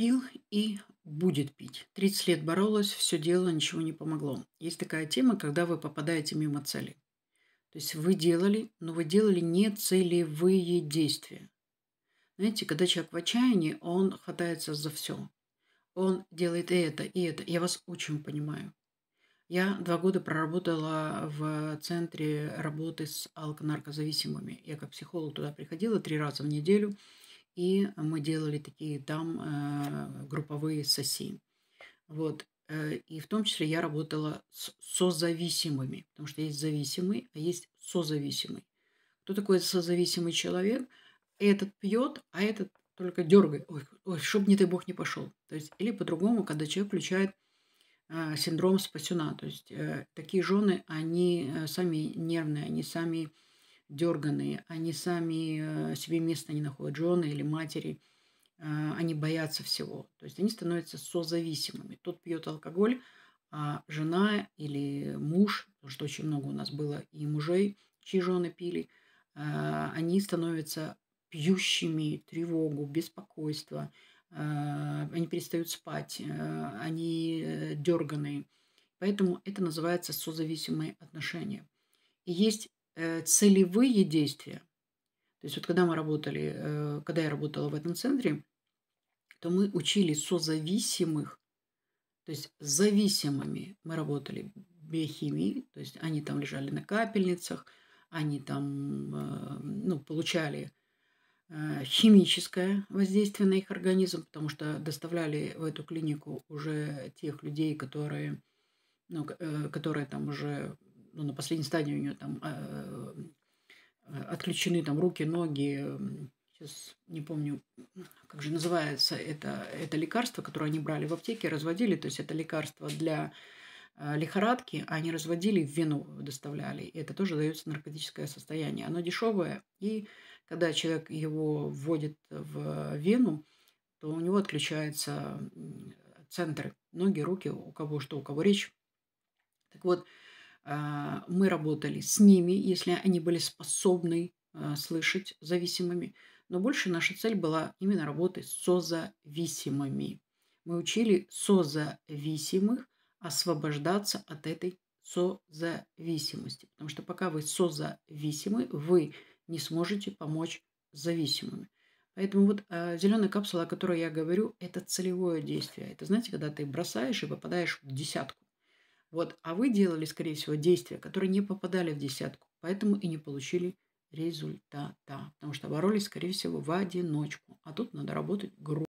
пил и будет пить. 30 лет боролась, все делала, ничего не помогло. Есть такая тема, когда вы попадаете мимо цели. То есть вы делали, но вы делали не целевые действия. Знаете, когда человек в отчаянии, он хватается за все. Он делает и это, и это. Я вас очень понимаю. Я два года проработала в центре работы с алконаркозависимыми. Я как психолог туда приходила три раза в неделю – и мы делали такие там э, групповые сессии. Вот. Э, и в том числе я работала с созависимыми, потому что есть зависимый, а есть созависимый. Кто такой созависимый человек? Этот пьет, а этот только дергает. Ой, ой чтоб не дай бог не пошел. То есть, или по-другому, когда человек включает э, синдром спасена. То есть э, такие жены, они э, сами нервные, они сами дерганные, они сами э, себе места не находят, жены или матери, а, они боятся всего. То есть они становятся созависимыми. Тот пьет алкоголь, а жена или муж, потому что очень много у нас было и мужей, чьи жены пили, а, они становятся пьющими тревогу, беспокойство, а, они перестают спать, они э, дерганые. Поэтому это называется созависимые отношения. И есть Э, целевые действия. То есть вот когда мы работали, э, когда я работала в этом центре, то мы учили созависимых, то есть с зависимыми мы работали биохимии, то есть они там лежали на капельницах, они там э, ну, получали химическое воздействие на их организм, потому что доставляли в эту клинику уже тех людей, которые, ну, которые там уже ну, на последней стадии у нее там э, э, отключены там руки, ноги, сейчас не помню, как же называется это, это лекарство, которое они брали в аптеке, разводили, то есть это лекарство для э, лихорадки, а они разводили, в вену доставляли. И это тоже дается наркотическое состояние. Оно дешевое, и когда человек его вводит в вену, то у него отключаются центры, ноги, руки, у кого что, у кого речь. Так вот, а, мы работали с ними, если они были способны а, слышать зависимыми. Но больше наша цель была именно работать с созависимыми. Мы учили созависимых освобождаться от этой созависимости. Потому что пока вы созависимы, вы не сможете помочь зависимым. Поэтому вот э, а, зеленая капсула, о которой я говорю, это целевое действие. Это, знаете, когда ты бросаешь и попадаешь в десятку. Вот. А вы делали, скорее всего, действия, которые не попадали в десятку, поэтому и не получили результата, потому что боролись, скорее всего, в одиночку. А тут надо работать группой.